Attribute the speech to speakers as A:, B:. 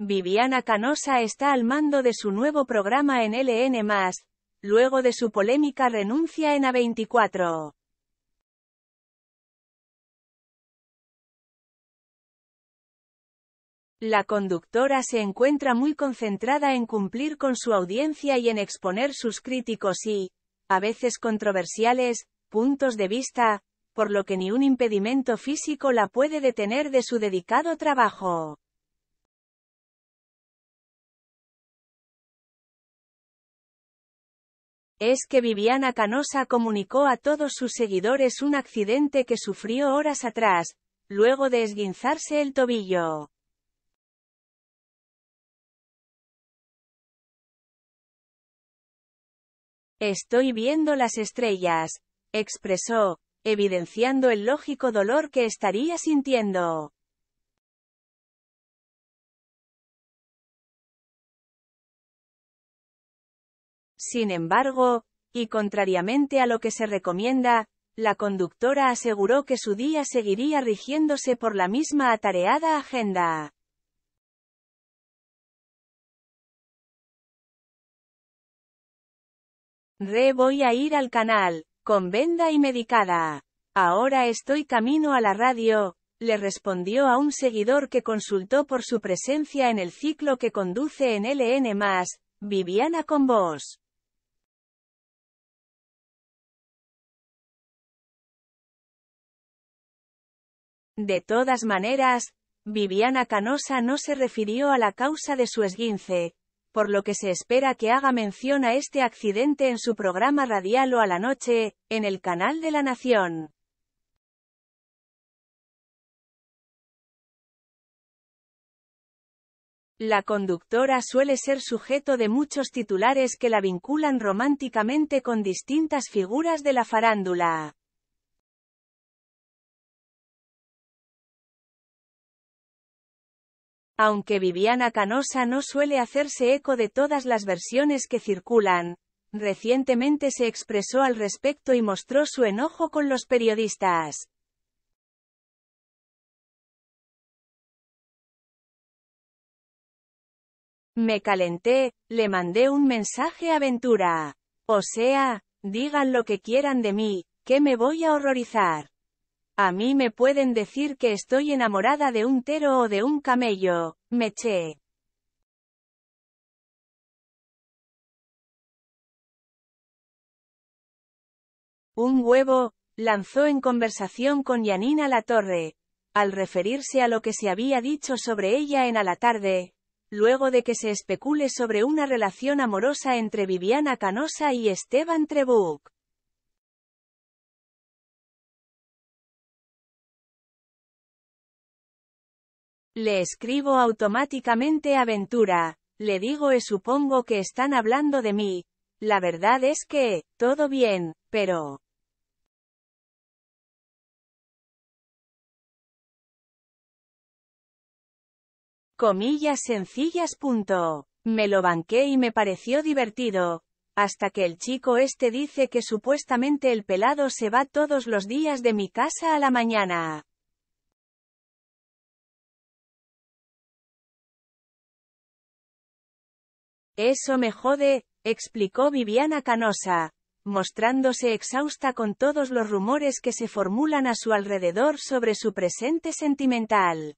A: Viviana Canosa está al mando de su nuevo programa en LN+, luego
B: de su polémica renuncia en A24. La conductora
A: se encuentra muy concentrada en cumplir con su audiencia y en exponer sus críticos y, a veces controversiales, puntos de vista, por lo que ni un
B: impedimento físico la puede detener de su dedicado trabajo. es que Viviana Canosa comunicó a todos sus seguidores un accidente que sufrió horas atrás, luego de esguinzarse el tobillo. Estoy viendo las estrellas, expresó, evidenciando el lógico dolor que estaría sintiendo. Sin embargo,
A: y contrariamente a lo que se recomienda, la conductora aseguró que su día
B: seguiría rigiéndose por la misma atareada agenda. Re voy a ir al canal, con venda y medicada. Ahora estoy camino
A: a la radio, le respondió a un seguidor que consultó por su presencia en el
B: ciclo que conduce en LN+, Viviana con vos. De todas maneras, Viviana Canosa no se refirió a la
A: causa de su esguince, por lo que se espera que haga mención a este accidente en su
B: programa radial o a la noche, en el canal de la Nación. La conductora suele ser sujeto de muchos titulares que la vinculan románticamente con distintas figuras de la farándula. Aunque Viviana
A: Canosa no suele hacerse eco de todas las versiones que circulan, recientemente
B: se expresó al respecto y mostró su enojo con los periodistas. Me calenté, le mandé un mensaje a Ventura. O
A: sea, digan lo que quieran de mí, que me voy a horrorizar. A mí
B: me pueden decir que estoy enamorada de un tero o de un camello, meché. Un huevo, lanzó en conversación con
A: Yanina Torre, al referirse a lo que se había dicho sobre ella en A la tarde, luego de que se especule sobre una relación amorosa entre Viviana Canosa y
B: Esteban Trebuch. Le escribo automáticamente
A: aventura, le digo y eh, supongo que están hablando de mí. La verdad es
B: que, todo bien, pero... Comillas
A: sencillas. Punto. Me lo banqué y me pareció divertido, hasta que el chico este dice que supuestamente el pelado se va todos los días de mi casa a la mañana.
B: Eso me jode, explicó Viviana Canosa,
A: mostrándose exhausta con todos los rumores que se formulan a su alrededor
B: sobre su presente sentimental.